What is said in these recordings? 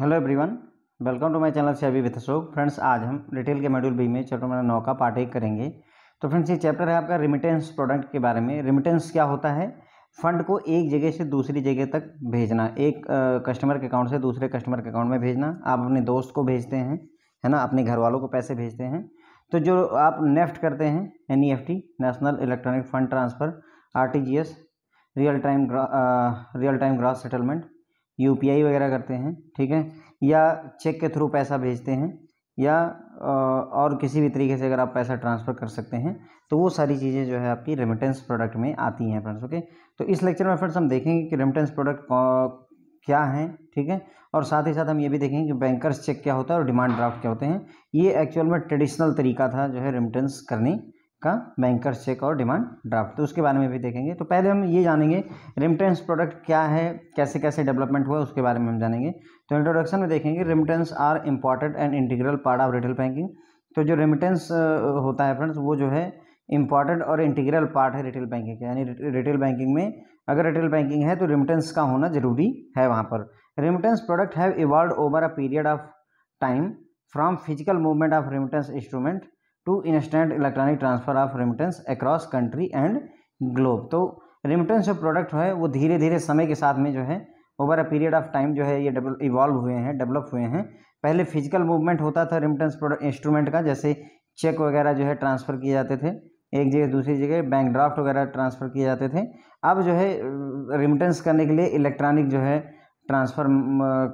hello everyone welcome to my channel से अभी with Ashok friends आज हम रिटेल के मॉड्यूल बी में चैप्टर नंबर नौ का पार्ट एक करेंगे तो फ्रेंड्स ये चैप्टर है आपका रिमिटेंस प्रोडक्ट के बारे में रिमिटेंस क्या होता है फंड को एक जगह से दूसरी जगह तक भेजना एक कस्टमर के अकाउंट से दूसरे कस्टमर के अकाउंट में भेजना आप अपने दोस्त को भेजते हैं है ना अपने घर वालों को पैसे भेजते हैं तो जो आप नेफ्ट करते हैं N national electronic fund transfer R real time real time gross settlement यू वगैरह करते हैं ठीक है या चेक के थ्रू पैसा भेजते हैं या और किसी भी तरीके से अगर आप पैसा ट्रांसफ़र कर सकते हैं तो वो सारी चीज़ें जो है आपकी रेमिटेंस प्रोडक्ट में आती हैं फ्रेंड्स ओके तो इस लेक्चर में फ्रेंड्स हम देखेंगे कि रेमिटेंस प्रोडक्ट क्या हैं ठीक है और साथ ही साथ हम ये भी देखेंगे कि बैंकर्स चेक क्या होता है और डिमांड ड्राफ्ट क्या होते हैं ये एक्चुअल में ट्रेडिशनल तरीका था जो है रेमिटेंस करने का बैंकर चेक और डिमांड ड्राफ्ट तो उसके बारे में भी देखेंगे तो पहले हम ये जानेंगे रिमिटेंस प्रोडक्ट क्या है कैसे कैसे डेवलपमेंट हुआ उसके बारे में हम जानेंगे तो इंट्रोडक्शन में देखेंगे remittance are important and integral part of retail banking तो जो रिमिटेंस होता है फ्रेंड्स वो जो है इम्पॉर्टेंट और इंटीग्रल पार्ट है रिटेल बैंकिंग का यानी रिटेल बैंकिंग में अगर रिटेल बैंकिंग है तो रिमिटेंस का होना ज़रूरी है वहाँ पर remittance product have evolve over a period of time from physical movement of remittance instrument to instant electronic transfer of remittance across country and globe तो रेमिटेंस जो प्रोडक्ट है वो धीरे धीरे समय के साथ में जो है over a period of time जो है ये इवॉल्व हुए हैं डेवलप हुए हैं पहले फिजिकल मूवमेंट होता था रेमिटेंस प्रोडक्ट इंस्ट्रूमेंट का जैसे चेक वगैरह जो है ट्रांसफ़र किए जाते थे एक जगह दूसरी जगह बैंक ड्राफ्ट वगैरह ट्रांसफ़र किए जाते थे अब जो है रिमिटेंस करने के लिए इलेक्ट्रॉनिक जो है ट्रांसफ़र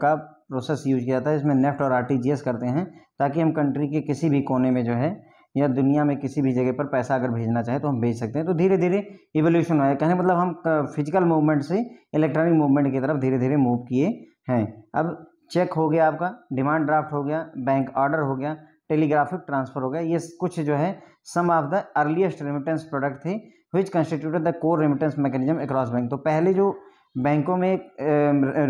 का प्रोसेस यूज किया जाता है इसमें नेफ्ट और आर करते हैं ताकि हम कंट्री के किसी भी कोने में जो है या दुनिया में किसी भी जगह पर पैसा अगर भेजना चाहे तो हम भेज सकते हैं तो धीरे धीरे इवोल्यूशन आया कहने मतलब हम फिजिकल मूवमेंट से इलेक्ट्रॉनिक मूवमेंट की तरफ धीरे धीरे मूव किए हैं अब चेक हो गया आपका डिमांड ड्राफ्ट हो गया बैंक ऑर्डर हो गया टेलीग्राफिक ट्रांसफर हो गया ये कुछ जो है some of the earliest remittance product थे which constituted the core remittance mechanism across bank तो पहले जो बैंकों में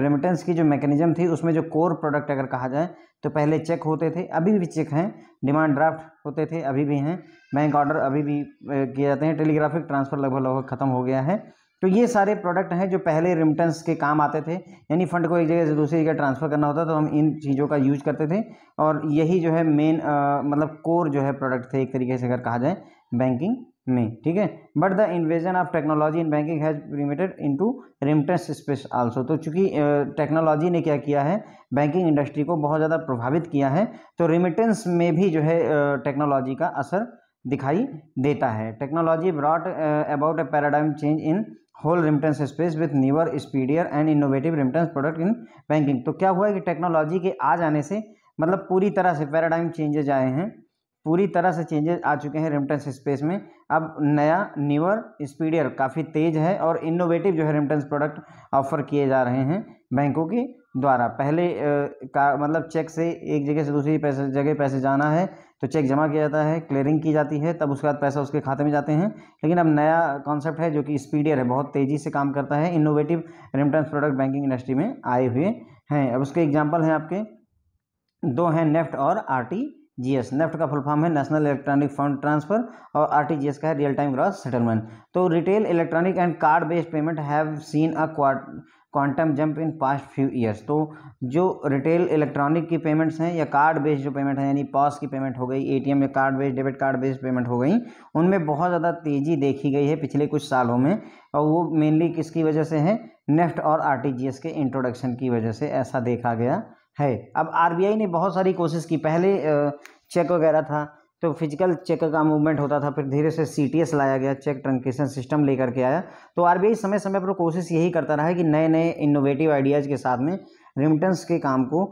रेमिटेंस की जो मैकेनिज्म थी उसमें जो कोर प्रोडक्ट अगर कहा जाए तो पहले चेक होते थे अभी भी चेक हैं डिमांड ड्राफ्ट होते थे अभी भी हैं बैंक ऑर्डर अभी भी किए जाते हैं टेलीग्राफिक ट्रांसफ़र लगभग लगभग ख़त्म हो गया है तो ये सारे प्रोडक्ट हैं जो पहले रिमिटेंस के काम आते थे यानी फंड को एक जगह से दूसरी जगह ट्रांसफ़र करना होता तो हम इन चीज़ों का यूज करते थे और यही जो है मेन मतलब कोर जो है प्रोडक्ट थे एक तरीके से अगर कहा जाए बैंकिंग में ठीक है but the invasion of technology in banking has limited into remittance space also तो चूंकि टेक्नोलॉजी ने क्या किया है बैंकिंग इंडस्ट्री को बहुत ज़्यादा प्रभावित किया है तो रिमिटेंस में भी जो है टेक्नोलॉजी का असर दिखाई देता है technology brought about a paradigm change in whole remittance space with newer speedier and innovative remittance product in banking तो क्या हुआ है कि टेक्नोलॉजी के आ जाने से मतलब पूरी तरह से पैराडाइम चेंजेज आए हैं पूरी तरह से चेंजेस आ चुके हैं रेमटेंस स्पेस में अब नया न्यूअर स्पीडियर काफ़ी तेज़ है और इनोवेटिव जो है रेमटेंस प्रोडक्ट ऑफर किए जा रहे हैं बैंकों के द्वारा पहले का मतलब चेक से एक जगह से दूसरी पैसे जगह पैसे जाना है तो चेक जमा किया जाता है क्लियरिंग की जाती है तब उसके बाद पैसा उसके खाते में जाते हैं लेकिन अब नया कॉन्सेप्ट है जो कि स्पीडियर है बहुत तेज़ी से काम करता है innovative remittance product banking industry में आए हुए हैं अब उसके एग्जाम्पल हैं आपके दो हैं नेफ्ट और R T G S NEFT का फुल फॉर्म है नेशनल इलेक्ट्रॉनिक फंड ट्रांसफर और एस का है रियल टाइम ग्रॉस सेटलमेंट तो retail electronic and card based payment have seen a quantum jump in past few years तो जो retail electronic की payments हैं या कार्ड बेस्ड जो पेमेंट है यानी पॉस की पेमेंट हो गई एम या card based debit card based payment हो गई उनमें बहुत ज़्यादा तेज़ी देखी गई है पिछले कुछ सालों में और वो मेनली किसकी वजह से है नेफ्ट और एस के इंट्रोडक्शन की वजह से ऐसा देखा गया है अब आरबीआई ने बहुत सारी कोशिश की पहले चेक वगैरह था तो फिजिकल चेक का मूवमेंट होता था फिर धीरे से सी लाया गया चेक ट्रंकेशन सिस्टम लेकर के आया तो आरबीआई समय समय पर कोशिश यही करता रहा है कि नए नए इनोवेटिव आइडियाज़ के साथ में रिमिटेंस के काम को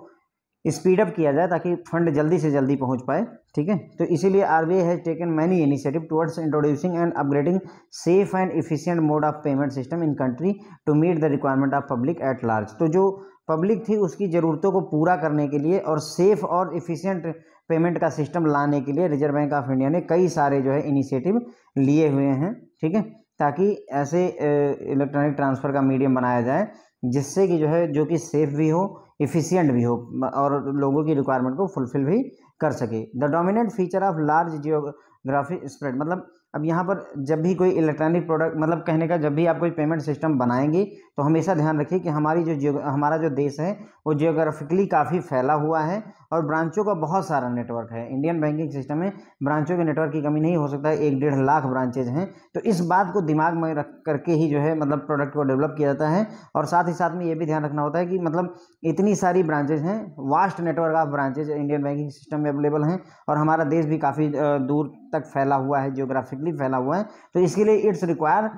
स्पीडअप किया जाए ताकि फंड जल्दी से जल्दी पहुंच पाए ठीक है तो इसीलिए R B I has taken many initiative towards introducing and upgrading safe and efficient mode of payment system in country to meet the requirement of public at large तो जो पब्लिक थी उसकी ज़रूरतों को पूरा करने के लिए और सेफ़ और इफ़िशेंट पेमेंट का सिस्टम लाने के लिए रिजर्व बैंक ऑफ इंडिया ने कई सारे जो है इनिशिएटिव लिए हुए हैं ठीक है ताकि ऐसे इलेक्ट्रॉनिक ट्रांसफ़र का मीडियम बनाया जाए जिससे कि जो है जो कि सेफ़ भी हो इफ़िशियंट भी हो और लोगों की रिक्वायरमेंट को फुलफ़िल भी कर सके the dominant feature of large geography spread मतलब अब यहाँ पर जब भी कोई इलेक्ट्रॉनिक प्रोडक्ट मतलब कहने का जब भी आप कोई पेमेंट सिस्टम बनाएंगे तो हमेशा ध्यान रखिए कि हमारी जो हमारा जो देश है वो जियोग्राफिकली काफ़ी फैला हुआ है और ब्रांचों का बहुत सारा नेटवर्क है इंडियन बैंकिंग सिस्टम में ब्रांचों के नेटवर्क की कमी नहीं हो सकता है एक डेढ़ लाख ब्रांचेज हैं तो इस बात को दिमाग में रख करके ही जो है मतलब प्रोडक्ट को डेवलप किया जाता है और साथ ही साथ में ये भी ध्यान रखना होता है कि मतलब इतनी सारी ब्रांचेज हैं vast network of branches Indian banking system में अवेलेबल हैं और हमारा देश भी काफ़ी दूर तक फैला हुआ है जियोग्राफिकली फैला हुआ है तो इसके लिए its require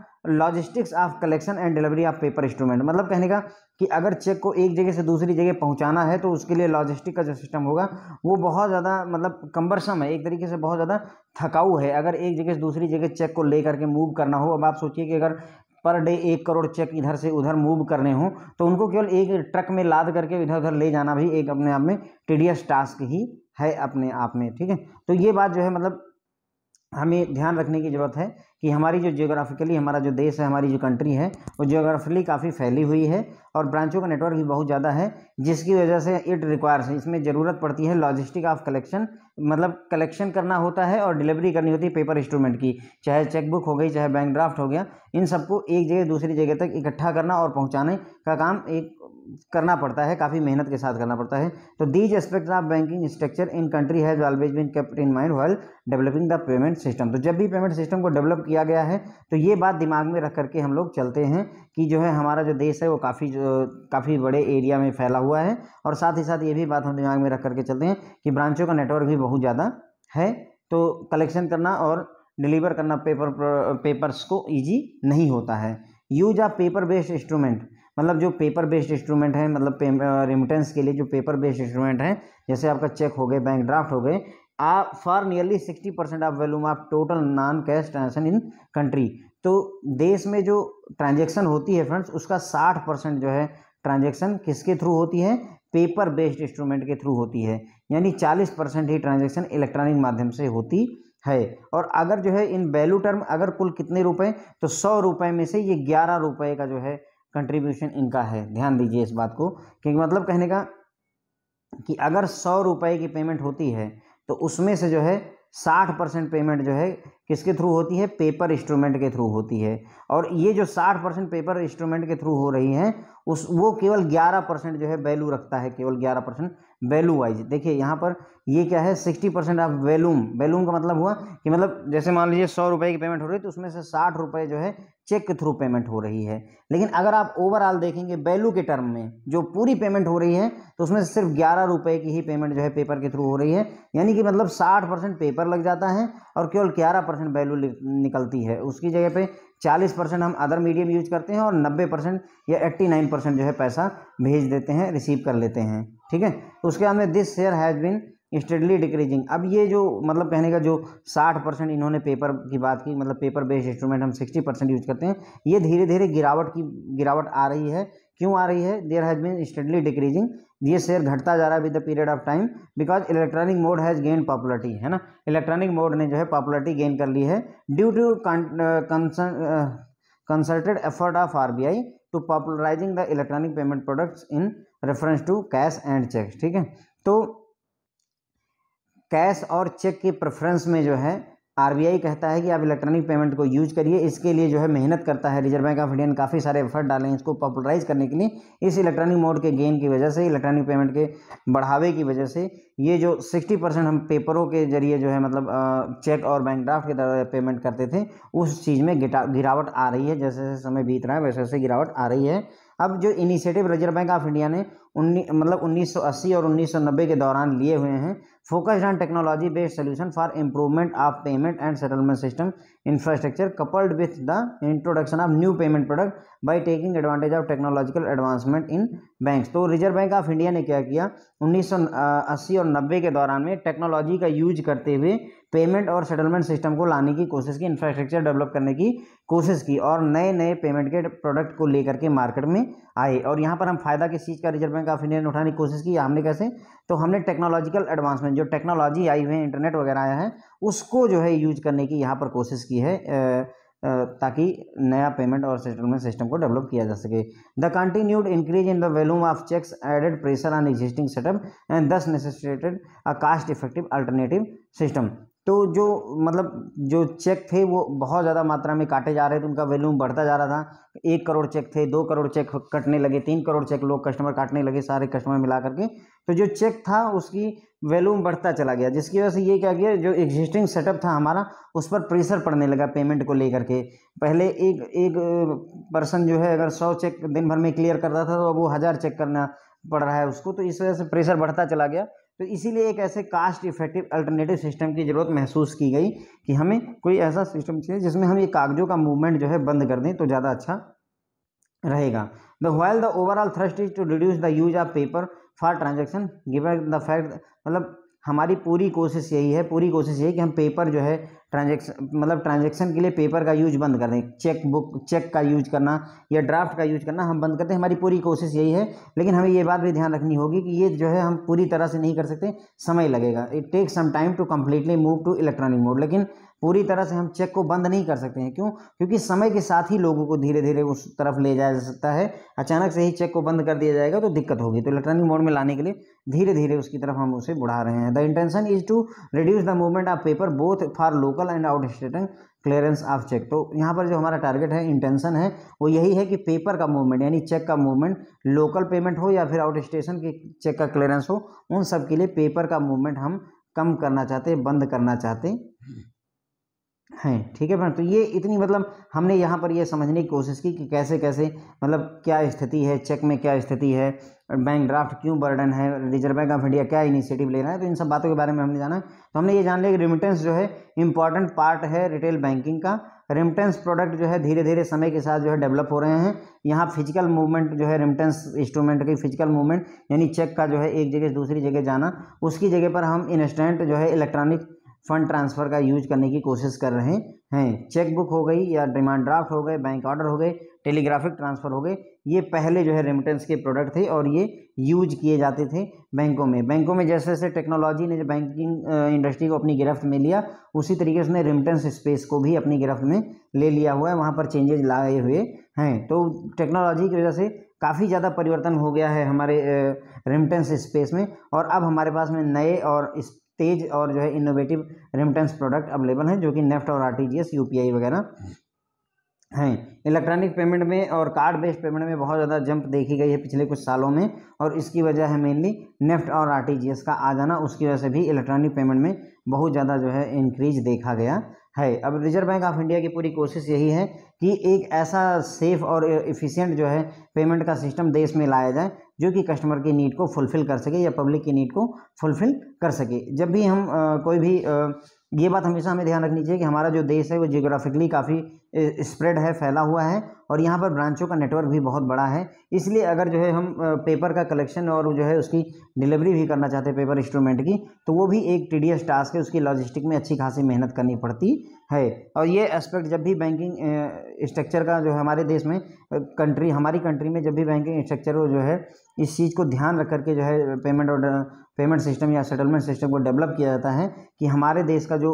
logistics of collection and delivery of paper instrument मतलब कहने का कि अगर चेक को एक जगह से दूसरी जगह पहुंचाना है तो उसके लिए लॉजिस्टिक का जो सिस्टम होगा वो बहुत ज़्यादा मतलब कम्बरसम है एक तरीके से बहुत ज़्यादा थकाऊ है अगर एक जगह से दूसरी जगह चेक को ले करके मूव करना हो अब आप सोचिए कि अगर पर डे एक करोड़ चेक इधर से उधर मूव करने हों तो उनको केवल एक ट्रक में लाद करके इधर उधर ले जाना भी एक अपने आप में टीडियस टास्क ही है अपने आप में ठीक है तो ये बात जो है मतलब हमें ध्यान रखने की ज़रूरत है कि हमारी जो जियोग्राफिकली हमारा जो देश है हमारी जो कंट्री है वो जियोग्राफिकली काफ़ी फैली हुई है और ब्रांचों का नेटवर्क भी बहुत ज़्यादा है जिसकी वजह से इट रिक्वायर्स इसमें ज़रूरत पड़ती है लॉजिस्टिक ऑफ कलेक्शन मतलब कलेक्शन करना होता है और डिलीवरी करनी होती है पेपर इंस्ट्रूमेंट की चाहे चेकबुक हो गई चाहे बैंक ड्राफ्ट हो गया इन सबको एक जगह दूसरी जगह तक इकट्ठा करना और पहुँचाने का काम एक करना पड़ता है काफ़ी मेहनत के साथ करना पड़ता है तो these aspect of banking structure in country has always been kept in mind well developing the payment system तो जब भी पेमेंट सिस्टम को डेवलप किया किया गया है तो ये बात दिमाग में रख करके हम लोग चलते हैं कि जो है हमारा जो देश है वो काफ़ी काफ़ी बड़े एरिया में फैला हुआ है और साथ ही साथ ये भी बात हम दिमाग में रख करके चलते हैं कि ब्रांचों का नेटवर्क भी बहुत ज़्यादा है तो कलेक्शन करना और डिलीवर करना पेपर पेपर्स को ईजी नहीं होता है use a paper based instrument मतलब जो पेपर बेस्ड इंस्ट्रूमेंट है मतलब रिमिटेंस के लिए जो पेपर बेस्ड इंस्ट्रूमेंट है जैसे आपका चेक हो गए बैंक ड्राफ्ट हो गए आप for nearly sixty percent of volume of total non cash transaction in country तो देश में जो ट्रांजेक्शन होती है फ्रेंड्स उसका साठ परसेंट जो है ट्रांजेक्शन किसके थ्रू होती है पेपर बेस्ड इंस्ट्रूमेंट के थ्रू होती है यानी चालीस परसेंट ही ट्रांजेक्शन इलेक्ट्रॉनिक माध्यम से होती है और अगर जो है इन वैल्यू टर्म अगर कुल कितने रुपए तो सौ रुपए में से ये ग्यारह रुपए का जो है कंट्रीब्यूशन इनका है ध्यान दीजिए इस बात को क्योंकि मतलब कहने का कि अगर सौ रुपए की पेमेंट होती है तो उसमें से जो है साठ परसेंट पेमेंट जो है किसके थ्रू होती है पेपर इंस्ट्रूमेंट के थ्रू होती है और ये जो साठ परसेंट पेपर इंस्ट्रूमेंट के थ्रू हो रही है उस वो केवल ग्यारह परसेंट जो है वैल्यू रखता है केवल ग्यारह परसेंट वैल्यू वाइज देखिए यहाँ पर ये क्या है sixty percent of volume volume का मतलब हुआ कि मतलब जैसे मान लीजिए सौ रुपये की पेमेंट हो रही है तो उसमें से साठ रुपये जो है चेक के थ्रू पेमेंट हो रही है लेकिन अगर आप ओवरऑल देखेंगे वैल्यू के टर्म में जो पूरी पेमेंट हो रही है तो उसमें से सिर्फ ग्यारह रुपये की ही पेमेंट जो है पेपर के थ्रू हो रही है यानी कि मतलब साठ परसेंट पेपर लग जाता है और केवल ग्यारह परसेंट वैल्यू निकलती है उसकी जगह पर चालीस परसेंट हम अदर मीडियम यूज करते हैं और नब्बे परसेंट या एट्टी नाइन परसेंट जो है पैसा भेज देते हैं रिसीव कर लेते हैं ठीक है तो उसके बाद में this share has been steadily decreasing अब ये जो मतलब कहने का जो 60 परसेंट इन्होंने पेपर की बात की मतलब पेपर बेस्ड इंस्ट्रूमेंट हम 60 परसेंट यूज करते हैं ये धीरे धीरे गिरावट की गिरावट आ रही है क्यों आ रही है there has been steadily decreasing ये शेयर घटता जा रहा है with the period of time because electronic mode has gain popularity है ना इलेक्ट्रॉनिक मोड ने जो है पॉपुलरिटी गेन कर ली है due to concerted effort of R B I to popularising the electronic payment products in reference to cash and cheque ठीक है तो कैश और चेक की प्रेफरेंस में जो है आरबीआई कहता है कि आप इलेक्ट्रॉनिक पेमेंट को यूज करिए इसके लिए जो है मेहनत करता है रिजर्व बैंक ऑफ इंडिया ने काफ़ी सारे एफर्ट डाले हैं इसको पॉपुलराइज करने के लिए इस इलेक्ट्रॉनिक मोड के गेन की वजह से इलेक्ट्रॉनिक पेमेंट के बढ़ावे की वजह से ये जो 60 परसेंट हम पेपरों के जरिए जो है मतलब चेक और बैंक ड्राफ्ट के द्वारा पेमेंट करते थे उस चीज़ में गिरावट आ रही है जैसे जैसे समय बीत रहा है वैसे वैसे गिरावट आ रही है अब जो initiative reserve bank of India ने उन्नी मतलब 1980 और 1990 के दौरान लिए हुए हैं focused on technology based solution for improvement of payment and settlement system infrastructure coupled with the introduction of new payment product by taking advantage of technological advancement in banks तो रिजर्व बैंक ऑफ इंडिया ने क्या किया 1980 और 90 के दौरान में technology का use करते हुए पेमेंट और सेटलमेंट सिस्टम को लाने की कोशिश की इंफ्रास्ट्रक्चर डेवलप करने की कोशिश की और नए नए पेमेंट के प्रोडक्ट को लेकर के मार्केट में आए और यहाँ पर हम फायदा किस चीज़ का रिजर्व बैंक ऑफ इंडिया ने उठाने की कोशिश की हमने कैसे तो हमने टेक्नोलॉजिकल एडवांसमेंट जो टेक्नोलॉजी आई हुई है इंटरनेट वगैरह आया है उसको जो है यूज करने की यहाँ पर कोशिश की है ताकि नया पेमेंट और सेटलमेंट सिस्टम को डेवलप किया जा सके the continued increase in the volume of cheques added pressure on existing setup and thus necessitated a cost effective alternative system तो जो मतलब जो चेक थे वो बहुत ज़्यादा मात्रा में काटे जा रहे थे उनका वैल्यूम बढ़ता जा रहा था एक करोड़ चेक थे दो करोड़ चेक कटने लगे तीन करोड़ चेक लोग कस्टमर काटने लगे सारे कस्टमर मिला करके तो जो चेक था उसकी वैल्यूम बढ़ता चला गया जिसकी वजह से ये क्या किया जो एग्जिस्टिंग सेटअप था हमारा उस पर प्रेशर पड़ने लगा पेमेंट को लेकर के पहले एक एक पर्सन जो है अगर सौ चेक दिन भर में क्लियर करता था तो अब वो हज़ार चेक करना पड़ रहा है उसको तो इस वजह से प्रेशर बढ़ता चला गया तो इसीलिए एक ऐसे कास्ट इफेक्टिव अल्टरनेटिव सिस्टम की ज़रूरत महसूस की गई कि हमें कोई ऐसा सिस्टम चाहिए जिसमें हम ये कागजों का मूवमेंट जो है बंद कर दें तो ज़्यादा अच्छा रहेगा the while the overall thrust is to reduce the use of paper for transaction given the fact मतलब हमारी पूरी कोशिश यही है पूरी कोशिश यही कि हम पेपर जो है ट्रांजेक्शन मतलब ट्रांजेक्शन के लिए पेपर का यूज बंद कर दें चेक बुक चेक का यूज करना या ड्राफ्ट का यूज करना हम बंद करते हैं हमारी पूरी कोशिश यही है लेकिन हमें ये बात भी ध्यान रखनी होगी कि ये जो है हम पूरी तरह से नहीं कर सकते समय लगेगा it take some time to completely move to electronic mode लेकिन पूरी तरह से हम चेक को बंद नहीं कर सकते हैं क्यों क्योंकि समय के साथ ही लोगों को धीरे धीरे उस तरफ ले जाया जा सकता है अचानक से ही चेक को बंद कर दिया जाएगा तो दिक्कत होगी तो इलेक्ट्रॉनिक मोड में लाने के लिए धीरे धीरे उसकी तरफ हम उसे बढ़ा रहे हैं the intention is to reduce the movement of paper both for local local and out stating clearance of cheque तो यहाँ पर जो हमारा टारगेट है इंटेंशन है वो यही है कि पेपर का मूवमेंट यानी चेक का मूवमेंट लोकल पेमेंट हो या फिर आउट स्टेशन की चेक का क्लियरेंस हो उन सब के लिए पेपर का मूवमेंट हम कम करना चाहते हैं बंद करना चाहते हैं हैं ठीक है फ्रेंड तो ये इतनी मतलब हमने यहाँ पर ये समझने की कोशिश की कि कैसे कैसे मतलब क्या स्थिति है चेक में क्या स्थिति है बैंक ड्राफ्ट क्यों बर्डन है रिजर्व बैंक ऑफ इंडिया क्या इनिशिएटिव रहा है तो इन सब बातों के बारे में हमने जाना तो हमने ये जान लिया कि रिमिटेंस जो है इंपॉर्टेंट पार्ट है रिटेल बैंकिंग का रिमिटेंस प्रोडक्ट जो है धीरे धीरे समय के साथ जो है डेवलप हो रहे हैं यहाँ फिजिकल मूवमेंट जो है रिमिटेंस इंस्ट्रूमेंट की फिजिकल मूवमेंट यानी चेक का जो है एक जगह से दूसरी जगह जाना उसकी जगह पर हम इंस्टेंट जो है इलेक्ट्रॉनिक फंड ट्रांसफ़र का यूज करने की कोशिश कर रहे हैं चेक बुक हो गई या डिमांड ड्राफ्ट हो गए बैंक ऑर्डर हो गए टेलीग्राफिक ट्रांसफ़र हो गए ये पहले जो है रेमिटेंस के प्रोडक्ट थे और ये यूज किए जाते थे बैंकों में बैंकों में जैसे जैसे टेक्नोलॉजी ने जो बैंकिंग इंडस्ट्री को अपनी गिरफ्त में लिया उसी तरीके से रेमिटेंस स्पेस को भी अपनी गिरफ्त में ले लिया हुआ है वहाँ पर चेंजेज लाए हुए हैं तो टेक्नोलॉजी की वजह से काफ़ी ज़्यादा परिवर्तन हो गया है हमारे रेमिटेंस स्पेस में और अब हमारे पास में नए और इस तेज और जो है इनोवेटिव रेमिटेंस प्रोडक्ट अवेलेबल हैं जो कि नेफ्ट और आर टी वगैरह हैं इलेक्ट्रॉनिक पेमेंट में और कार्ड बेस्ड पेमेंट में बहुत ज़्यादा जंप देखी गई है पिछले कुछ सालों में और इसकी वजह है मेनली नेफ्ट और आरटीजीएस का आ जाना उसकी वजह से भी इलेक्ट्रॉनिक पेमेंट में बहुत ज़्यादा जो है इंक्रीज देखा गया है अब रिजर्व बैंक ऑफ इंडिया की पूरी कोशिश यही है कि एक ऐसा सेफ और इफ़िशियंट जो है पेमेंट का सिस्टम देश में लाया जाए जो कि कस्टमर की नीड को फुलफ़िल कर सके या पब्लिक की नीड को फुलफ़िल कर सके जब भी हम आ, कोई भी आ, ये बात हमेशा हमें ध्यान रखनी चाहिए कि हमारा जो देश है वो जियोग्राफिकली काफ़ी स्प्रेड है फैला हुआ है और यहाँ पर ब्रांचों का नेटवर्क भी बहुत बड़ा है इसलिए अगर जो है हम पेपर का कलेक्शन और जो है उसकी डिलीवरी भी करना चाहते हैं पेपर इंस्ट्रूमेंट की तो वो भी एक टी टास्क है उसकी लॉजिस्टिक में अच्छी खासी मेहनत करनी पड़ती है और ये एस्पेक्ट जब भी बैंकिंग स्ट्रक्चर का जो है हमारे देश में कंट्री हमारी कंट्री में जब भी बैंकिंग स्ट्रक्चर जो है इस चीज़ को ध्यान रख करके जो है पेमेंट और पेमेंट सिस्टम या सेटलमेंट सिस्टम को डेवलप किया जाता है कि हमारे देश का जो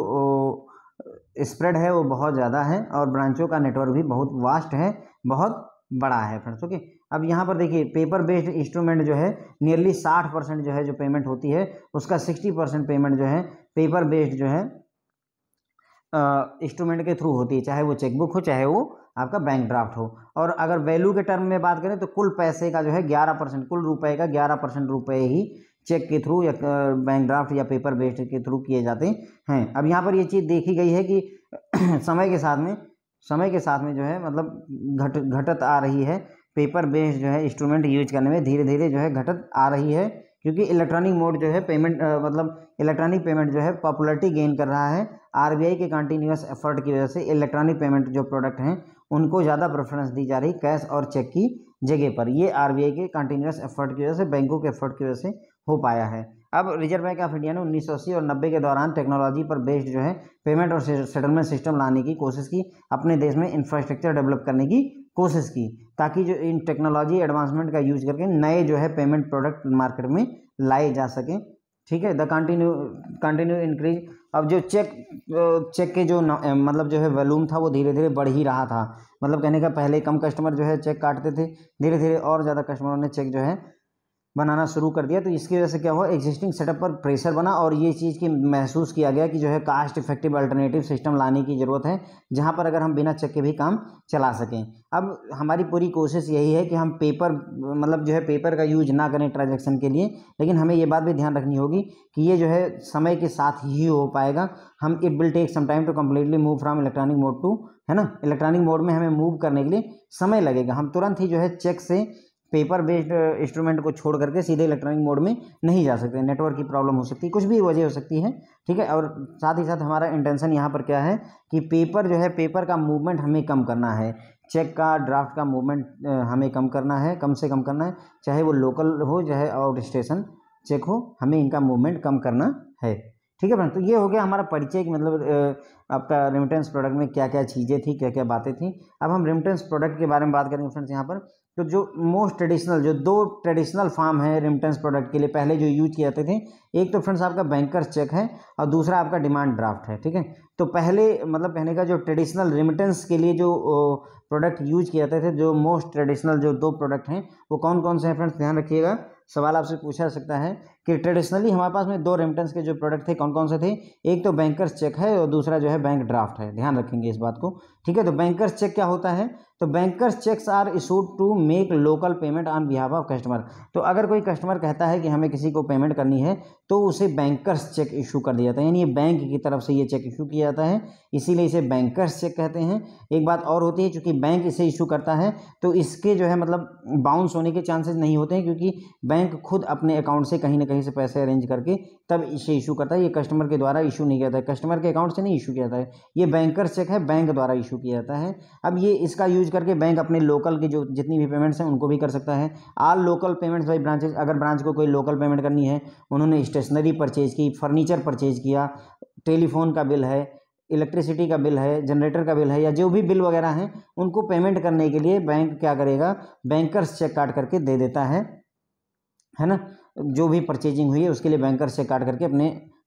स्प्रेड है वो बहुत ज़्यादा है और ब्रांचों का नेटवर्क भी बहुत वास्ट है बहुत बड़ा है फ्रेंड्स ओके अब यहाँ पर देखिए पेपर बेस्ड इंस्ट्रूमेंट जो है नियरली साठ परसेंट जो है जो पेमेंट होती है उसका सिक्सटी परसेंट पेमेंट जो है पेपर बेस्ड जो है इंस्ट्रूमेंट के थ्रू होती है चाहे वो चेकबुक हो चाहे वो आपका बैंक ड्राफ्ट हो और अगर वैल्यू के टर्म में बात करें तो कुल पैसे का जो है ग्यारह परसेंट कुल रुपए का ग्यारह परसेंट रुपये ही चेक के थ्रू या बैंक ड्राफ्ट या पेपर बेस्ड के थ्रू किए जाते हैं अब यहाँ पर ये चीज़ देखी गई है कि समय के साथ में समय के साथ में जो है मतलब घट घटत आ रही है पेपर बेस्ड जो है इंस्ट्रूमेंट यूज करने में धीरे धीरे जो है घटत आ रही है क्योंकि इलेक्ट्रॉनिक मोड जो है पेमेंट आ, मतलब इलेक्ट्रॉनिक पेमेंट जो है पॉपुलरिटी गेन कर रहा है आरबीआई के कंटिन्यूस एफर्ट की वजह से इलेक्ट्रॉनिक पेमेंट जो प्रोडक्ट हैं उनको ज़्यादा प्रेफरेंस दी जा रही कैश और चेक की जगह पर ये आर के कंटिन्यूस एफर्ट की वजह से बैंकों के एफर्ट की वजह से हो पाया है अब रिजर्व बैंक ऑफ इंडिया ने उन्नीस और नब्बे के दौरान टेक्नोलॉजी पर बेस्ड जो है पेमेंट और सेटलमेंट सिस्टम लाने की कोशिश की अपने देश में इंफ्रास्ट्रक्चर डेवलप करने की कोशिश की ताकि जो इन टेक्नोलॉजी एडवांसमेंट का यूज करके नए जो है पेमेंट प्रोडक्ट मार्केट में लाए जा सकें ठीक है द कंटिन्यू कंटिन्यू इंक्रीज अब जो चेक चेक के जो मतलब जो है वॉल्यूम था वो धीरे धीरे बढ़ ही रहा था मतलब कहने का पहले कम कस्टमर जो है चेक काटते थे धीरे धीरे और ज़्यादा कस्टमरों ने चेक जो है बनाना शुरू कर दिया तो इसकी वजह से क्या हुआ एग्जिस्टिंग सेटअप पर प्रेशर बना और ये चीज़ की महसूस किया गया कि जो है कास्ट इफेक्टिव अल्टरनेटिव सिस्टम लाने की ज़रूरत है जहाँ पर अगर हम बिना चेक के भी काम चला सकें अब हमारी पूरी कोशिश यही है कि हम पेपर मतलब जो है पेपर का यूज ना करें ट्रांजेक्शन के लिए लेकिन हमें ये बात भी ध्यान रखनी होगी कि ये जो है समय के साथ ही हो पाएगा हम it will take some time to completely move from electronic mode to है ना इलेक्ट्रॉनिक मोड में हमें मूव करने के लिए समय लगेगा हम तुरंत ही जो है चेक से पेपर बेस्ड इंस्ट्रूमेंट को छोड़ करके सीधे इलेक्ट्रॉनिक मोड में नहीं जा सकते नेटवर्क की प्रॉब्लम हो सकती है कुछ भी वजह हो सकती है ठीक है और साथ ही साथ हमारा इंटेंशन यहाँ पर क्या है कि पेपर जो है पेपर का मूवमेंट हमें कम करना है चेक का ड्राफ्ट का मूवमेंट हमें कम करना है कम से कम करना है चाहे वो लोकल हो चाहे आउट स्टेशन चेक हो हमें इनका मूवमेंट कम करना है ठीक है फ्रेंड तो ये हो गया हमारा परिचय मतलब आपका रेमिटेंस प्रोडक्ट में क्या क्या चीज़ें थी क्या क्या बातें थी अब हम रिमिटेंस प्रोडक्ट के बारे में बात करेंगे फ्रेंड्स यहाँ पर तो जो मोस्ट ट्रेडिशनल जो दो ट्रेडिशनल फॉर्म है रिमिटेंस प्रोडक्ट के लिए पहले जो यूज किए जाते थे एक तो फ्रेंड्स आपका बैंकर्स चेक है और दूसरा आपका डिमांड ड्राफ्ट है ठीक है तो पहले मतलब कहने का जो ट्रेडिशनल रिमिटेंस के लिए जो प्रोडक्ट यूज किए जाते थे जो मोस्ट ट्रेडिशनल जो दो प्रोडक्ट हैं वो कौन कौन से हैं फ्रेंड्स ध्यान रखिएगा सवाल आपसे पूछा जा सकता है कि ट्रेडिशनली हमारे पास में दो रेमिटेंस के जो प्रोडक्ट थे कौन कौन से थे एक तो बैंकर्स चेक है और दूसरा जो है बैंक ड्राफ्ट है ध्यान रखेंगे इस बात को ठीक है तो बैंकर्स चेक क्या होता है तो bankers cheques are issued to make local payment on behalf of customer तो अगर कोई कस्टमर कहता है कि हमें किसी को पेमेंट करनी है तो उसे बैंकर्स चेक इशू कर दिया जाता है यानी ये बैंक की तरफ से ये चेक इशू किया जाता है इसीलिए इसे बैंकर्स चेक कहते हैं एक बात और होती है चूँकि बैंक इसे इशू करता है तो इसके जो है मतलब बाउंस होने के चांसेस नहीं होते हैं क्योंकि बैंक खुद अपने अकाउंट से कहीं ना कहीं से पैसे अरेंज करके तब इसे इशू करता है ये कस्टमर के द्वारा इशू नहीं किया जाता है कस्टमर के अकाउंट से नहीं इशू किया जाता है ये बैंकर चेक है बैंक द्वारा इशू किया जाता है अब ये इसका यूज करके बैंक अपने लोकल के जो जितनी भी पेमेंट्स हैं उनको भी कर सकता है all local payments by branches अगर ब्रांच को कोई लोकल पेमेंट करनी है उन्होंने स्टेशनरी परचेज की फर्नीचर परचेज किया टेलीफोन का बिल है इलेक्ट्रिसिटी का बिल है जनरेटर का बिल है या जो भी बिल वगैरह हैं उनको पेमेंट करने के लिए बैंक क्या करेगा बैंकर्स चेक काट करके दे देता है है ना जो भी परचेजिंग हुई है उसके लिए बैंकर से काट करके अपने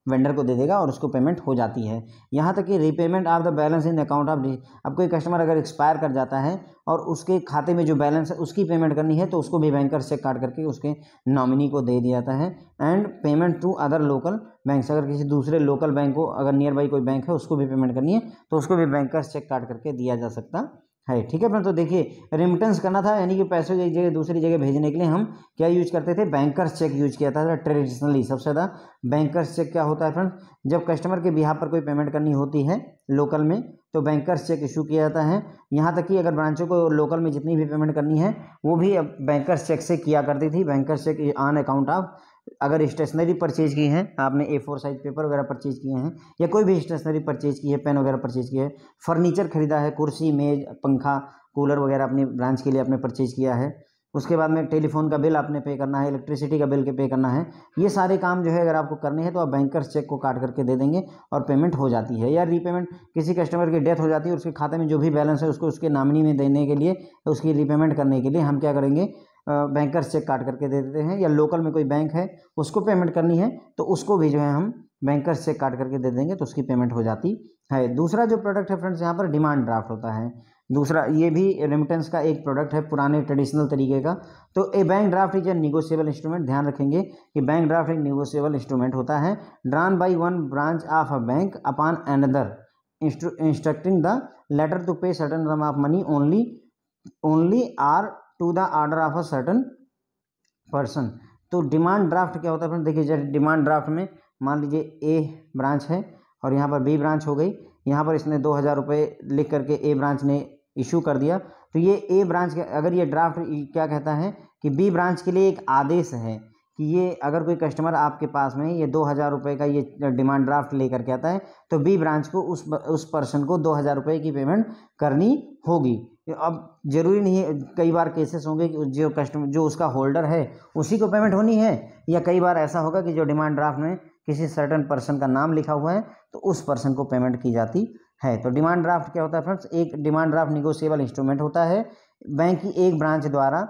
वेंडर को दे देगा और उसको पेमेंट हो जाती है यहाँ तक कि repayment of the balance in account of अब कोई कस्टमर अगर एक्सपायर कर जाता है और उसके खाते में जो बैलेंस है उसकी पेमेंट करनी है तो उसको भी बैंकर से काट करके उसके नॉमिनी को दे दिया जाता है and payment to other local bank अगर किसी दूसरे लोकल बैंक को अगर नियर बाई कोई बैंक है उसको भी पेमेंट करनी है तो उसको भी बैंकर चेक काट करके दिया जा सकता है ठीक है फ्रेंड तो देखिए रिमिटेंस करना था यानी कि पैसे एक जगह दूसरी जगह भेजने के लिए हम क्या यूज करते थे बैंकर्स चेक यूज किया था ट्रेडिशनली सबसे ज़्यादा बैंकर्स चेक क्या होता है फ्रेंड जब कस्टमर के बिहार पर कोई पेमेंट करनी होती है लोकल में तो बैंकर्स चेक इशू किया जाता है यहाँ तक कि अगर ब्रांचों को लोकल में जितनी भी पेमेंट करनी है वो भी अब बैंकर्स चेक से किया करती थी bankers cheque on account of अगर स्टेशनरी परचेज की है आपने ए फोर साइज पेपर वगैरह परचेज किए हैं या कोई भी स्टेशनरी परचेज की है पेन वगैरह परचेज किया है फर्नीचर खरीदा है कुर्सी मेज पंखा कूलर वगैरह अपने ब्रांच के लिए आपने परचेज किया है उसके बाद में टेलीफोन का बिल आपने पे करना है इलेक्ट्रिसिटी का बिल के पे करना है ये सारे काम जो है अगर आपको करने हैं तो आप बैंकर्स चेक को काट करके दे देंगे और पेमेंट हो जाती है या रीपेमेंट किसी कस्टमर की डेथ हो जाती है उसके खाते में जो भी बैलेंस है उसको उसके नामनी में देने के लिए उसकी रीपेमेंट करने के लिए हम क्या करेंगे बैंकर्स चेक काट करके दे देते हैं या लोकल में कोई बैंक है उसको पेमेंट करनी है तो उसको भी जो है हम बैंकर्स चेक काट करके दे देंगे तो उसकी पेमेंट हो जाती है दूसरा जो प्रोडक्ट है फ्रेंड्स यहाँ पर डिमांड ड्राफ्ट होता है दूसरा ये भी रेमिटेंस का एक प्रोडक्ट है पुराने ट्रेडिशनल तरीके का तो a bank draft is a negotiable instrument ध्यान रखेंगे कि बैंक ड्राफ्ट एक निगोशियबल इंस्ट्रूमेंट होता है drawn by one branch of a bank upon another instructing the latter to pay certain sum of money only only or to the order of a certain person तो demand draft क्या होता है friend देखिए जैसे demand draft में मान लीजिए ए branch है और यहाँ पर बी ब्रांच हो गई यहाँ पर इसने दो हज़ार रुपये लिख करके ए ब्रांच ने इशू कर दिया तो ये ए ब्रांच अगर ये ड्राफ्ट क्या कहता है कि बी ब्रांच के लिए एक आदेश है कि ये अगर कोई कस्टमर आपके पास में ये दो हज़ार रुपये का ये डिमांड ड्राफ्ट लेकर के आता है तो बी ब्रांच को उस उस पर्सन को दो हज़ार रुपये की पेमेंट करनी होगी अब जरूरी नहीं है कई बार केसेस होंगे कि जो कस्टमर जो उसका होल्डर है उसी को पेमेंट होनी है या कई बार ऐसा होगा कि जो डिमांड ड्राफ्ट में किसी सर्टन पर्सन का नाम लिखा हुआ है तो उस पर्सन को पेमेंट की जाती है तो डिमांड ड्राफ्ट क्या होता है फ्रेंड्स एक डिमांड ड्राफ्ट निगोशिएबल इंस्ट्रूमेंट होता है बैंक की एक ब्रांच द्वारा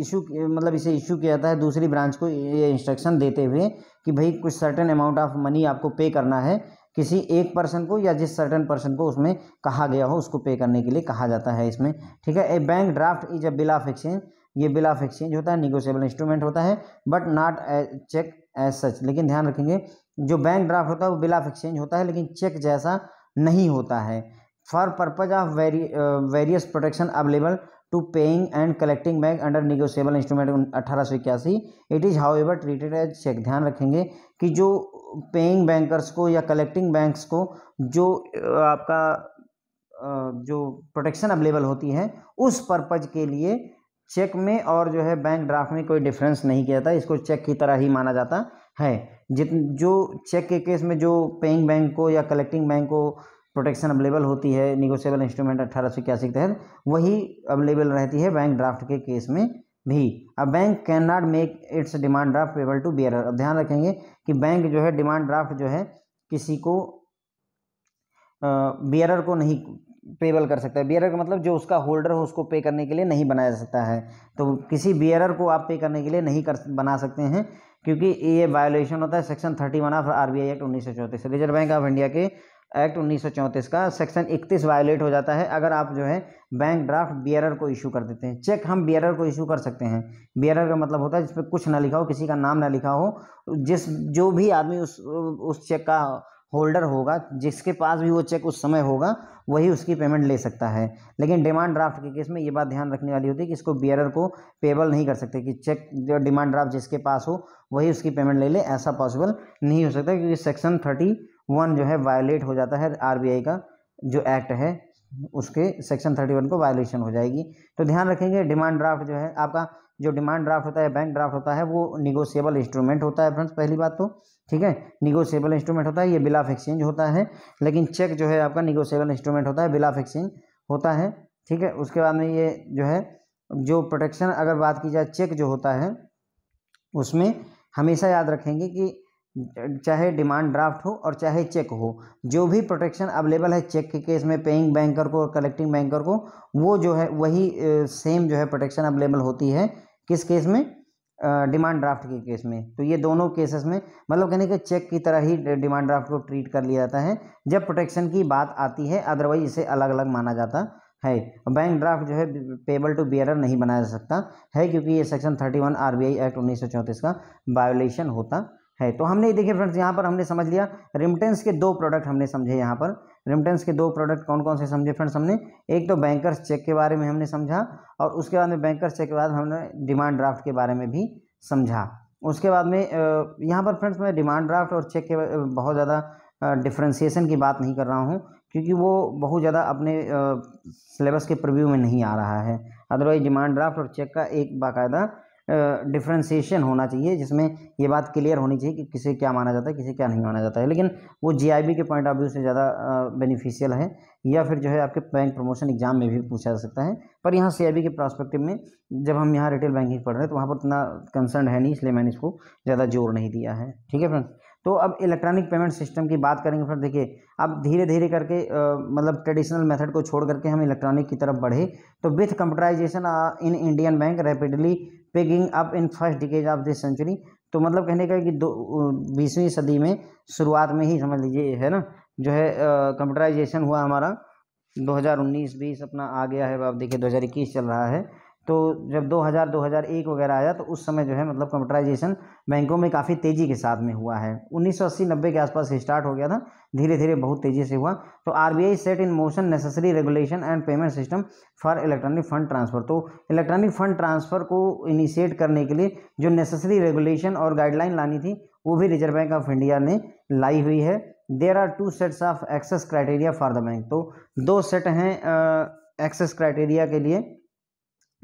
इशू मतलब इसे इशू किया जाता है दूसरी ब्रांच को ये इंस्ट्रक्शन देते हुए कि भाई कुछ सर्टेन अमाउंट ऑफ मनी आपको पे करना है किसी एक पर्सन को या जिस सर्टन पर्सन को उसमें कहा गया हो उसको पे करने के लिए कहा जाता है इसमें ठीक है a bank draft is a bill of exchange ये बिल ऑफ एक्सचेंज होता है निगोशियबल इंस्ट्रूमेंट होता है but not cheque as such लेकिन ध्यान रखेंगे जो बैंक ड्राफ्ट होता है वो बिल ऑफ एक्सचेंज होता है लेकिन चेक जैसा नहीं होता है for purpose of very various protection available to paying and collecting bank under negotiable instrument अठारह सौ इक्यासी it is however treated as cheque ध्यान रखेंगे कि जो पेइंग बैंकर्स को या कलेक्टिंग बैंक्स को जो आपका जो प्रोटेक्शन अवेलेबल होती है उस पर्पज के लिए चेक में और जो है बैंक ड्राफ्ट में कोई डिफरेंस नहीं किया जाता इसको चेक की तरह ही माना जाता है जित जो चेक के केस में जो पेइंग बैंक को या कलेक्टिंग बैंक को प्रोटेक्शन अवेलेबल होती है निगोशियबल इंस्ट्रूमेंट अट्ठारह सौ इक्यासी के तहत वही अवेलेबल रहती है बैंक ड्राफ्ट के केस में भी अब bank cannot make its demand draft payable to bearer अब ध्यान रखेंगे कि बैंक जो है डिमांड ड्राफ्ट जो है किसी को बियरर को नहीं पेबल कर सकता है बियरर का मतलब जो उसका होल्डर हो उसको पे करने के लिए नहीं बनाया जा सकता है तो किसी बियरर को आप पे करने के लिए नहीं कर बना सकते हैं क्योंकि ये वायोलेशन होता है section thirty one of R B I act उन्नीस सौ चौंतीस रिजर्व बैंक ऑफ इंडिया के एक्ट उन्नीस का सेक्शन इकतीस वायलेट हो जाता है अगर आप जो है बैंक ड्राफ्ट बियरर को इशू कर देते हैं चेक हम बियरर को इशू कर सकते हैं बियरर का मतलब होता है जिसमें कुछ ना लिखा हो किसी का नाम ना लिखा हो जिस जो भी आदमी उस उस चेक का होल्डर होगा जिसके पास भी वो चेक उस समय होगा वही उसकी पेमेंट ले सकता है लेकिन डिमांड ड्राफ्ट के केस में ये बात ध्यान रखने वाली होती है कि इसको बियरर को पेबल नहीं कर सकते कि चेक जो डिमांड ड्राफ्ट जिसके पास हो वही उसकी पेमेंट ले ले ऐसा पॉसिबल नहीं हो सकता क्योंकि सेक्शन थर्टी वन जो है वायलेट हो जाता है आरबीआई का जो एक्ट है उसके सेक्शन थर्टी वन को वायलेशन हो जाएगी तो ध्यान रखेंगे डिमांड ड्राफ्ट जो है आपका जो डिमांड ड्राफ्ट होता है बैंक ड्राफ्ट होता है वो निगोशिएबल इंस्ट्रूमेंट होता है फ्रेंड्स पहली बात तो ठीक है निगोशिएबल इंस्ट्रूमेंट होता है ये बिल ऑफ एक्सचेंज होता है लेकिन चेक जो है आपका निगोशिएबल इंस्ट्रूमेंट होता है बिल ऑफ एक्सचेंज होता है ठीक है उसके बाद में ये जो है जो प्रोटेक्शन अगर बात की जाए चेक जो होता है उसमें हमेशा याद रखेंगे कि चाहे डिमांड ड्राफ्ट हो और चाहे चेक हो जो भी प्रोटेक्शन अवेलेबल है चेक के केस में पेइंग बैंकर को और कलेक्टिंग बैंकर को वो जो है वही सेम जो है प्रोटेक्शन अवेलेबल होती है किस केस में डिमांड ड्राफ्ट के केस में तो ये दोनों केसेस में मतलब कहने के चेक की तरह ही डिमांड ड्राफ्ट को ट्रीट कर लिया जाता है जब प्रोटेक्शन की बात आती है अदरवाइज इसे अलग अलग माना जाता है बैंक ड्राफ्ट जो है पेबल टू बियर नहीं बनाया जा सकता है क्योंकि ये सेक्शन 31 आरबीआई एक्ट 1934 का वायोलेशन होता है तो हमने देखिए फ्रेंड्स यहाँ पर हमने समझ लिया रिमिटेंस के दो प्रोडक्ट हमने समझे यहाँ पर रिमिटेंस के दो प्रोडक्ट कौन कौन से समझे फ्रेंड्स हमने एक तो बैंकर्स चेक के बारे में हमने समझा और उसके बाद में बैंकर्स चेक के बाद हमने डिमांड ड्राफ्ट के बारे में भी समझा उसके बाद में यहाँ पर फ्रेंड्स मैं डिमांड ड्राफ्ट और चेक के बहुत ज़्यादा डिफ्रेंसीसन की बात नहीं कर रहा हूँ क्योंकि वो बहुत ज़्यादा अपने सिलेबस के प्रव्यू में नहीं आ रहा है अदरवाइज डिमांड ड्राफ्ट और चेक का एक बाकायदा डिफ्रेंसीशन होना चाहिए जिसमें ये बात क्लियर होनी चाहिए कि किसे क्या माना जाता है किसे क्या नहीं माना जाता है लेकिन वो जीआईबी के पॉइंट ऑफ व्यू से ज़्यादा बेनिफिशियल है या फिर जो है आपके बैंक प्रमोशन एग्जाम में भी पूछा जा सकता है पर यहाँ सी के प्रॉस्पेक्टिव में जब हम यहाँ रिटेल बैंकिंग पढ़ रहे हैं तो वहाँ पर उतना कंसर्न है नहीं इसलिए मैंने इसको ज़्यादा जोर नहीं दिया है ठीक है फ्रेंड्स तो अब इलेक्ट्रॉनिक पेमेंट सिस्टम की बात करेंगे फिर देखिए अब धीरे धीरे करके आ, मतलब ट्रेडिशनल मेथड को छोड़ करके हम इलेक्ट्रॉनिक की तरफ बढ़े तो with computerisation in Indian bank rapidly picking up in first decades of this century तो मतलब कहने का कि दो बीसवीं सदी में शुरुआत में ही समझ लीजिए है ना जो है कंप्यूटराइजेशन हुआ हमारा 2019-20 अपना आ गया है अब देखिए 2021 चल रहा है तो जब 2000 2001 वगैरह आया तो उस समय जो है मतलब कंप्यूटराइजेशन बैंकों में काफ़ी तेज़ी के साथ में हुआ है 1980 90 के आसपास स्टार्ट हो गया था धीरे धीरे बहुत तेज़ी से हुआ तो are set in motion necessary regulation and payment system for electronic fund transfer तो इलेक्ट्रॉनिक फंड ट्रांसफ़र को इनिशिएट करने के लिए जो नेसेसरी रेगुलेशन और गाइडलाइन लानी थी वो भी रिजर्व बैंक ऑफ इंडिया ने लाई हुई है there are two sets of access criteria for the bank तो दो सेट हैं एक्सेस क्राइटेरिया के लिए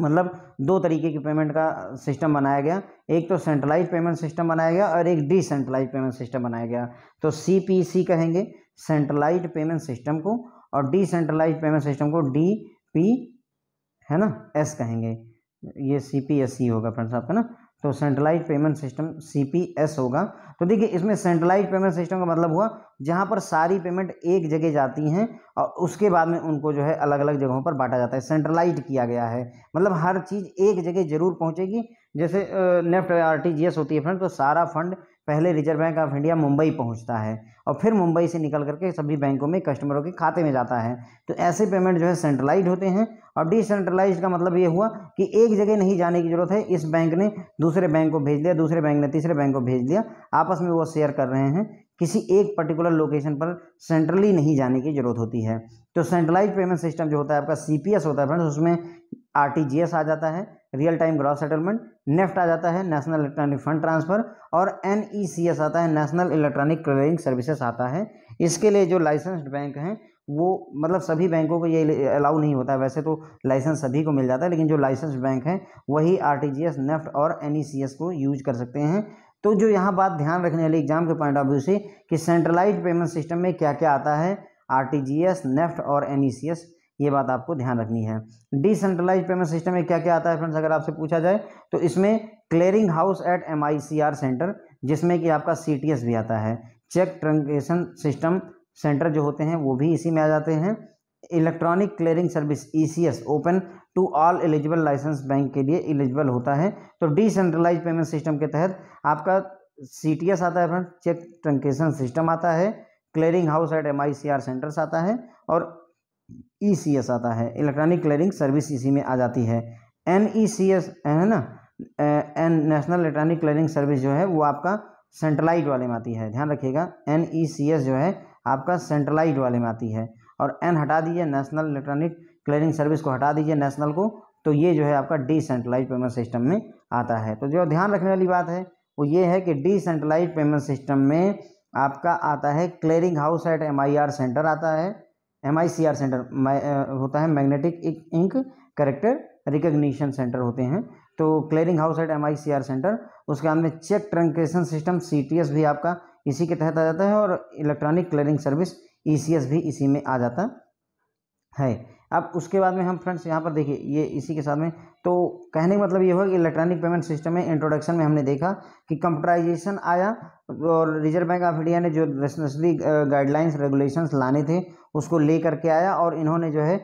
मतलब दो तरीके की पेमेंट का सिस्टम बनाया गया एक तो सेंट्रलाइज पेमेंट सिस्टम बनाया गया और एक डिसेंट्रलाइज पेमेंट सिस्टम बनाया गया तो सी कहेंगे सेंट्रलाइज पेमेंट सिस्टम को और डिसेंट्रलाइज पेमेंट सिस्टम को डी पी है ना एस कहेंगे ये सी पी एस सी होगा फ्रेंड्स आपका ना तो सेंट्रलाइज पेमेंट सिस्टम सी होगा तो देखिए इसमें सेंट्रलाइज पेमेंट सिस्टम का मतलब हुआ जहाँ पर सारी पेमेंट एक जगह जाती हैं और उसके बाद में उनको जो है अलग अलग जगहों पर बांटा जाता है सेंट्रलाइज किया गया है मतलब हर चीज़ एक जगह जरूर पहुँचेगी जैसे नेफ्ट आर होती है फ्रेंड तो सारा फंड पहले Reserve bank of India Mumbai पहुंचता है और फिर मुंबई से निकल करके सभी बैंकों में कस्टमरों के खाते में जाता है तो ऐसे पेमेंट जो है सेंट्रलाइज होते हैं और डिसेंट्रलाइज का मतलब ये हुआ कि एक जगह नहीं जाने की ज़रूरत है इस बैंक ने दूसरे बैंक को भेज दिया दूसरे बैंक ने तीसरे बैंक को भेज दिया आपस में वो शेयर कर रहे हैं किसी एक पर्टिकुलर लोकेशन पर सेंट्रली नहीं जाने की ज़रूरत होती है तो सेंट्रलाइज पेमेंट सिस्टम जो होता है आपका सी होता है फ्रेंड्स उसमें आर आ जाता है real time gross settlement NEFT आ जाता है नेशनल इलेक्ट्रॉनिक फंड ट्रांसफर और एन आता है नेशनल इलेक्ट्रॉनिक क्लियरिंग सर्विसेज आता है इसके लिए जो लाइसेंस्ड बैंक हैं वो मतलब सभी बैंकों को ये अलाउ नहीं होता है वैसे तो लाइसेंस सभी को मिल जाता है लेकिन जो लाइसेंस्ड बैंक हैं वही R T G S NEFT और एन को यूज कर सकते हैं तो जो यहाँ बात ध्यान रखने वाली एग्जाम के पॉइंट ऑफ व्यू से कि सेंट्रलाइज पेमेंट सिस्टम में क्या क्या आता है R T G S NEFT और एन ई सी एस ये बात आपको ध्यान रखनी है डिसेंट्रलाइज पेमेंट सिस्टम में क्या क्या आता है फ्रेंड्स अगर आपसे पूछा जाए तो इसमें clearing house at M centre जिसमें कि आपका सी भी आता है चेक ट्रंकेशन सिस्टम सेंटर जो होते हैं वो भी इसी में आ जाते हैं electronic clearing service E open to all eligible licence bank के लिए एलिजिबल होता है तो डिसेंट्रलाइज पेमेंट सिस्टम के तहत आपका सी आता है फ्रेंड चेक ट्रंकेशन सिस्टम आता है clearing house at M centres आता है और ई सी एस आता है इलेक्ट्रॉनिक क्लियरिंग सर्विस इसी में आ जाती है एन ई सी एस है ना N national electronic clearing service जो है वो आपका सेंट्रलाइज वाले में आती है ध्यान रखिएगा एन ई सी एस जो है आपका सेंट्रलाइज वाले में आती है और एन हटा दीजिए नेशनल इलेक्ट्रॉनिक क्लियरिंग सर्विस को हटा दीजिए नेशनल को तो ये जो है आपका डिसेंट्रलाइज पेमेंट सिस्टम में आता है तो जो ध्यान रखने वाली बात है वो ये है कि डिसेंट्रलाइज पेमेंट सिस्टम में आपका आता है clearing house at M I R centre आता है M I C R centre होता है magnetic ink character recognition centre होते हैं तो clearing house at M I C R centre उसके बाद में cheque truncation system C T S भी आपका इसी के तहत आ जाता है और electronic clearing service E C S भी इसी में आ जाता है अब उसके बाद में हम फ्रेंड्स यहाँ पर देखिए ये इसी के साथ में तो कहने का मतलब ये हुआ कि इलेक्ट्रॉनिक पेमेंट सिस्टम में इंट्रोडक्शन में हमने देखा कि कंप्यूटराइजेशन आया और रिजर्व बैंक ऑफ इंडिया ने जो नेशनली गाइडलाइंस रेगुलेशंस लाने थे उसको ले करके आया और इन्होंने जो है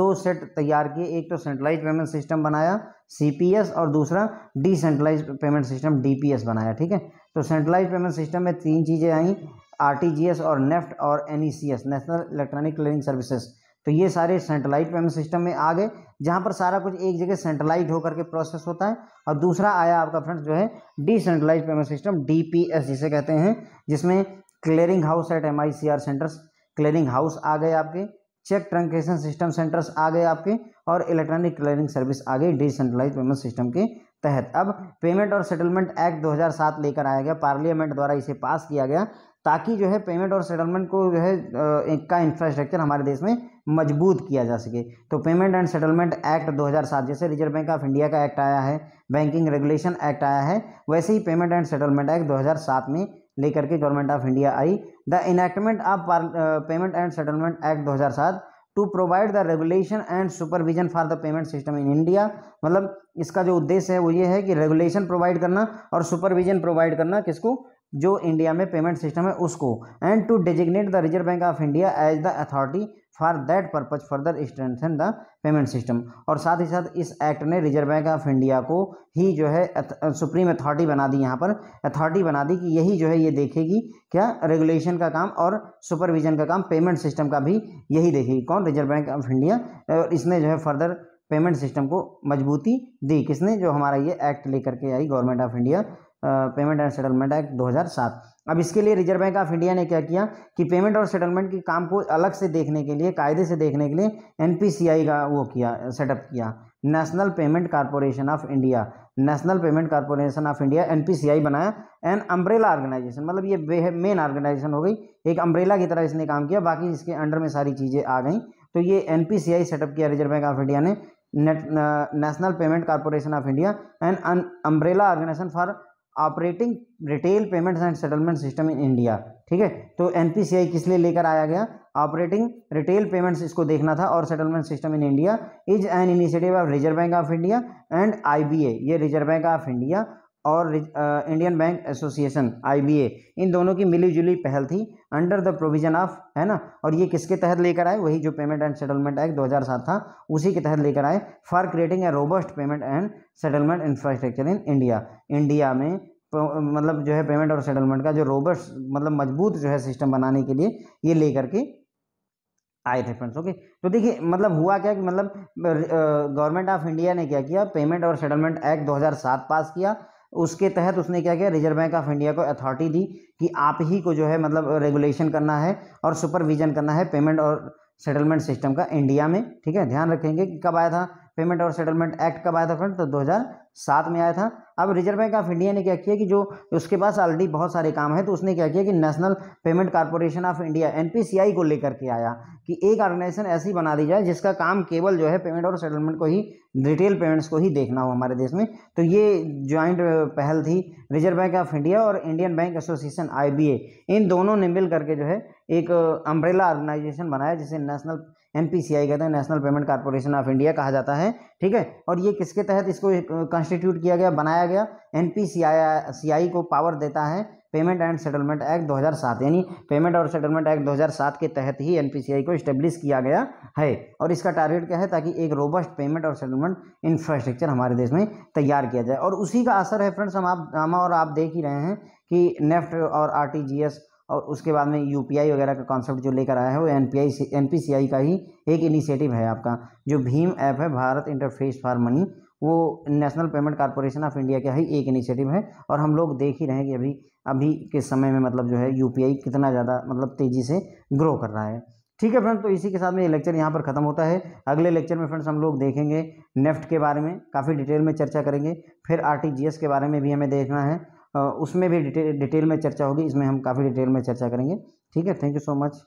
दो सेट तैयार किए एक तो सेंट्रलाइज पेमेंट सिस्टम बनाया सी और दूसरा डिसेंट्रलाइज पेमेंट सिस्टम डी बनाया ठीक है तो सेंट्रलाइज पेमेंट सिस्टम में तीन चीज़ें आई आर और नेफ्ट और N national electronic clearing services तो ये सारे सेटेलाइट पेमेंट सिस्टम में आ गए जहाँ पर सारा कुछ एक जगह सेंट्रलाइज होकर के प्रोसेस होता है और दूसरा आया आपका फ्रेंड्स जो है डिसेंट्रलाइज पेमेंट सिस्टम डी जिसे कहते हैं जिसमें clearing house at M centres clearing house आ गए आपके चेक ट्रंकेशन सिस्टम सेंटर्स आ गए आपके और इलेक्ट्रॉनिक क्लियरिंग सर्विस आ गई डिसेंट्रलाइज पेमेंट सिस्टम के तहत अब पेमेंट और सेटलमेंट एक्ट 2007 लेकर आया गया पार्लियामेंट द्वारा इसे पास किया गया ताकि जो है पेमेंट और सेटलमेंट को जो है का इंफ्रास्ट्रक्चर हमारे देश में मजबूत किया जा सके तो पेमेंट एंड सेटलमेंट एक्ट 2007 जैसे रिजर्व बैंक ऑफ इंडिया का एक्ट आया है बैंकिंग रेगुलेशन एक्ट आया है वैसे ही पेमेंट एंड सेटलमेंट एक्ट 2007 में लेकर के गवर्नमेंट ऑफ इंडिया आई the enactment of payment and settlement act दो to provide the regulation and supervision for the payment system in India मतलब इसका जो उद्देश्य है वो ये है कि रेगुलेशन प्रोवाइड करना और सुपरविजन प्रोवाइड करना किसको जो इंडिया में पेमेंट सिस्टम है उसको and to designate the Reserve bank of India as the authority for that purpose further strengthen the payment system और साथ ही साथ इस एक्ट ने रिजर्व बैंक ऑफ इंडिया को ही जो है सुप्रीम अथॉरिटी बना दी यहाँ पर अथॉरिटी बना दी कि यही जो है ये देखेगी क्या रेगुलेशन का काम और सुपरविजन का काम पेमेंट सिस्टम का भी यही देखेगी कौन रिजर्व बैंक ऑफ इंडिया और इसने जो है फर्दर पेमेंट सिस्टम को मजबूती दी किसने जो हमारा ये एक्ट लेकर के आई government of India payment and settlement act 2007 अब इसके लिए रिजर्व बैंक ऑफ इंडिया ने क्या किया कि पेमेंट और सेटलमेंट के काम को अलग से देखने के लिए कायदे से देखने के लिए एन का वो किया सेटअप किया national payment corporation of India national payment corporation of India N बनाया एन अम्ब्रेला ऑर्गेनाइजेशन मतलब ये मेन ऑर्गेनाइजेशन हो गई एक अम्ब्रेला की तरह इसने काम किया बाकी इसके अंडर में सारी चीज़ें आ गई तो ये एन सेटअप किया रिजर्व बैंक ऑफ इंडिया ने national payment corporation of India and umbrella organisation for operating retail payments and settlement system in India ठीक है तो एन किस लिए लेकर आया गया ऑपरेटिंग रिटेल पेमेंट्स इसको देखना था और settlement system in India is an initiative of Reserve bank of India and I ये रिजर्व बैंक ऑफ इंडिया और इंडियन बैंक एसोसिएशन आई इन दोनों की मिली जुली पहल थी अंडर द प्रोविजन ऑफ है ना और ये किसके तहत लेकर आए वही जो पेमेंट एंड सेटलमेंट एक्ट 2007 था उसी के तहत लेकर आए for creating a robust payment and settlement infrastructure in India India में मतलब जो है पेमेंट और सेटलमेंट का जो रोबस्ट मतलब मजबूत जो है सिस्टम बनाने के लिए ये लेकर के आए थे फ्रेंड्स ओके तो देखिए मतलब हुआ क्या कि मतलब गवर्नमेंट ऑफ इंडिया ने क्या किया पेमेंट और सेटलमेंट एक्ट 2007 पास किया उसके तहत उसने क्या किया रिजर्व बैंक ऑफ इंडिया को अथॉरिटी दी कि आप ही को जो है मतलब रेगुलेशन करना है और सुपरविजन करना है पेमेंट और सेटलमेंट सिस्टम का इंडिया में ठीक है ध्यान रखेंगे कि कब आया था पेमेंट और सेटलमेंट एक्ट कब आया था फ्रेंड तो 2007 में आया था अब रिजर्व बैंक ऑफ इंडिया ने क्या किया कि जो उसके पास ऑलरेडी बहुत सारे काम है तो उसने क्या किया कि national payment corporation of India N को लेकर के आया कि एक ऑर्गेनाइजेशन ऐसी बना दी जाए जिसका काम केवल जो है पेमेंट और सेटलमेंट को ही रिटेल पेमेंट्स को ही देखना हो हमारे देश में तो ये ज्वाइंट पहल थी रिजर्व बैंक ऑफ इंडिया और इंडियन बैंक एसोसिएशन आई इन दोनों ने मिल करके जो है एक अम्ब्रेला ऑर्गेनाइजेशन बनाया जिसे नेशनल एम कहते हैं national payment corporation of India कहा जाता है ठीक है और ये किसके तहत इसको कॉन्स्टिट्यूट किया गया बनाया गया एन पी को पावर देता है पेमेंट एंड सेटलमेंट एक्ट 2007 यानी पेमेंट और सेटलमेंट एक्ट 2007 के तहत ही एन को इस्टेब्लिश किया गया है और इसका टारगेट क्या है ताकि एक रोबस्ट पेमेंट और सेटलमेंट इंफ्रास्ट्रक्चर हमारे देश में तैयार किया जाए और उसी का असर है फ्रेंड्स हम आप हम और आप देख ही रहे हैं कि नेफ्ट और आर और उसके बाद में यू वगैरह का कॉन्सेप्ट जो लेकर आया है वो एन पी का ही एक इनिशिएटिव है आपका जो भीम ऐप है भारत इंटरफेस फॉर मनी वो national payment corporation of India का ही एक इनिशिएटिव है और हम लोग देख ही रहे हैं कि अभी अभी के समय में मतलब जो है यू कितना ज़्यादा मतलब तेज़ी से ग्रो कर रहा है ठीक है फ्रेंड्स तो इसी के साथ में ये लेक्चर यहाँ पर खत्म होता है अगले लेक्चर में फ्रेंड्स हम लोग देखेंगे नेफ्ट के बारे में काफ़ी डिटेल में चर्चा करेंगे फिर आर के बारे में भी हमें देखना है उसमें भी डिटेल डिटेल में चर्चा होगी इसमें हम काफ़ी डिटेल में चर्चा करेंगे ठीक है थैंक यू सो मच